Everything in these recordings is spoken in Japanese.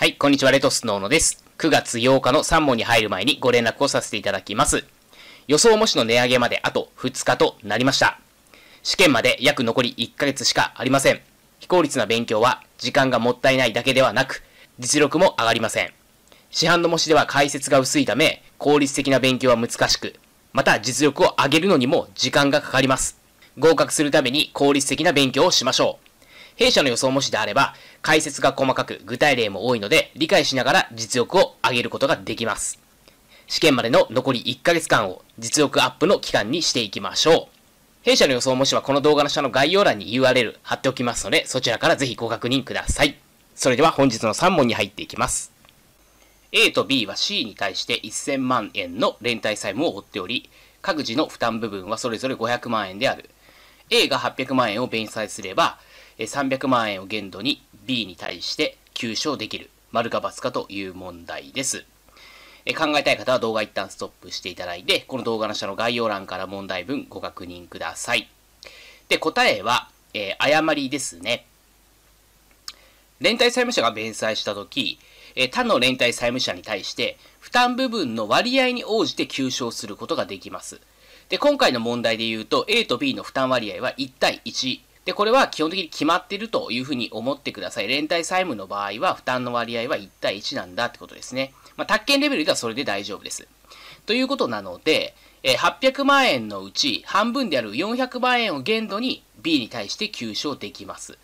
はい、こんにちは、レトスノーノです。9月8日の3問に入る前にご連絡をさせていただきます。予想模試の値上げまであと2日となりました。試験まで約残り1ヶ月しかありません。非効率な勉強は時間がもったいないだけではなく、実力も上がりません。市販の模試では解説が薄いため、効率的な勉強は難しく、また実力を上げるのにも時間がかかります。合格するために効率的な勉強をしましょう。弊社の予想模試であれば、解説が細かく具体例も多いので、理解しながら実力を上げることができます。試験までの残り1ヶ月間を実力アップの期間にしていきましょう。弊社の予想模試はこの動画の下の概要欄に URL 貼っておきますので、そちらからぜひご確認ください。それでは本日の3問に入っていきます。A と B は C に対して1000万円の連帯債務を負っており、各自の負担部分はそれぞれ500万円である。A が800万円を弁済すれば、300万円を限度に B に対して求償できる、丸か×かという問題です。え考えたい方は動画一旦ストップしていただいて、この動画の下の概要欄から問題文ご確認ください。で、答えは、えー、誤りですね。連帯債務者が弁済したとき、え他の連帯債務者に対して、負担部分の割合に応じて求償することができます。で、今回の問題で言うと、A と B の負担割合は1対1で、これは基本的に決まっているというふうに思ってください。連帯債務の場合は負担の割合は1対1なんだってことですね。まあ、宅建レベルではそれで大丈夫です。ということなので、え800万円のうち半分である400万円を限度に B に対して急所できます。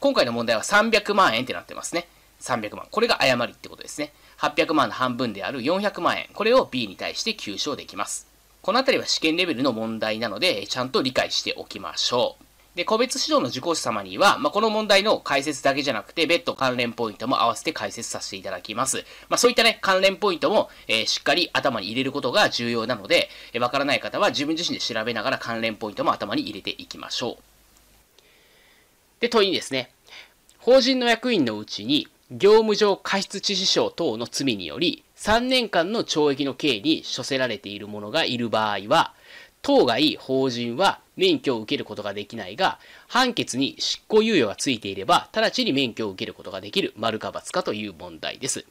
今回の問題は300万円ってなってますね。300万。これが誤りってことですね。800万の半分である400万円。これを B に対して急所できます。このあたりは試験レベルの問題なので、ちゃんと理解しておきましょう。で、個別指導の受講者様には、まあ、この問題の解説だけじゃなくて、別途関連ポイントも合わせて解説させていただきます。まあ、そういったね、関連ポイントも、えー、しっかり頭に入れることが重要なので、わ、えー、からない方は自分自身で調べながら関連ポイントも頭に入れていきましょう。で、問いにですね、法人の役員のうちに、業務上過失致死傷等の罪により、3年間の懲役の刑に処せられている者がいる場合は、当該法人は免許を受けることができないが、判決に執行猶予がついていれば、直ちに免許を受けることができる、丸か×かという問題です。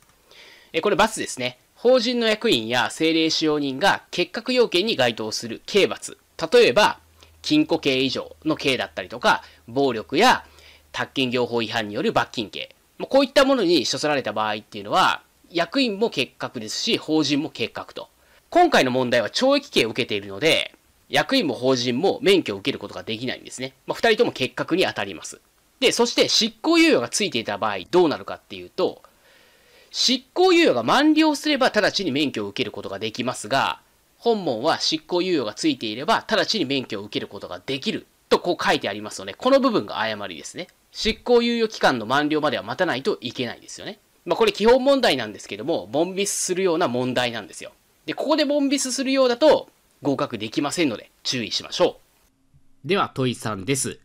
えこれ×ですね。法人の役員や政令使用人が結核要件に該当する刑罰。例えば、禁錮刑以上の刑だったりとか、暴力や宅建業法違反による罰金刑。こういったものに処せられた場合っていうのは、役員も結核ですし、法人も結核と。今回の問題は懲役刑を受けているので、役員も法人も免許を受けることができないんですね。まあ、二人とも結核に当たります。で、そして執行猶予がついていた場合どうなるかっていうと、執行猶予が満了すれば直ちに免許を受けることができますが、本門は執行猶予がついていれば直ちに免許を受けることができるとこう書いてありますので、この部分が誤りですね。執行猶予期間の満了までは待たないといけないですよね。まあ、これ基本問題なんですけども、ボンビスするような問題なんですよ。で、ここでボンビスするようだと、合格できませんので注意しましょう。では問い3です。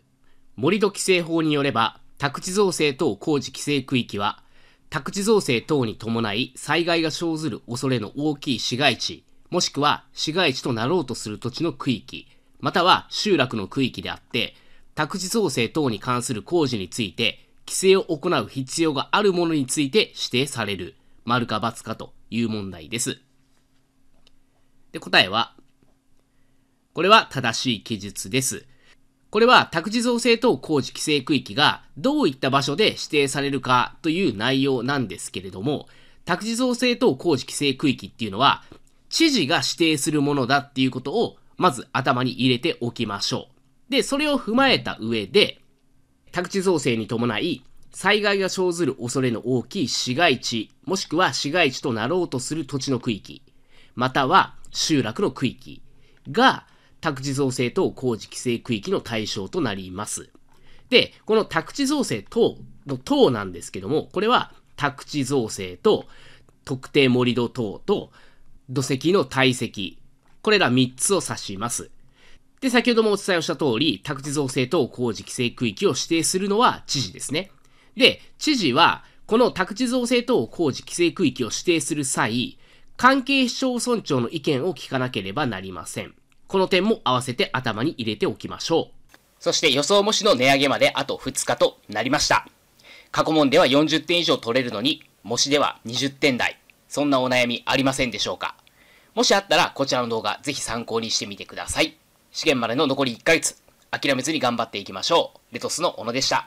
盛土規制法によれば、宅地造成等工事規制区域は、宅地造成等に伴い災害が生ずる恐れの大きい市街地、もしくは市街地となろうとする土地の区域、または集落の区域であって、宅地造成等に関する工事について、規制を行う必要があるものについて指定される、丸か×かという問題です。で、答えは、これは正しい記述です。これは宅地造成等工事規制区域がどういった場所で指定されるかという内容なんですけれども、宅地造成等工事規制区域っていうのは、知事が指定するものだっていうことを、まず頭に入れておきましょう。で、それを踏まえた上で、宅地造成に伴い、災害が生ずる恐れの大きい市街地、もしくは市街地となろうとする土地の区域、または集落の区域が、宅地造成等工事規制区域の対象となります。で、この宅地造成等の等なんですけども、これは宅地造成と特定盛土等と土石の堆積、これら3つを指します。で、先ほどもお伝えをした通り、宅地造成等工事規制区域を指定するのは知事ですね。で、知事は、この宅地造成等工事規制区域を指定する際、関係市町村長の意見を聞かなければなりません。この点も合わせて頭に入れておきましょう。そして予想模試の値上げまであと2日となりました。過去問では40点以上取れるのに、模試では20点台。そんなお悩みありませんでしょうかもしあったらこちらの動画ぜひ参考にしてみてください。試験までの残り1ヶ月、諦めずに頑張っていきましょう。レトスの小野でした。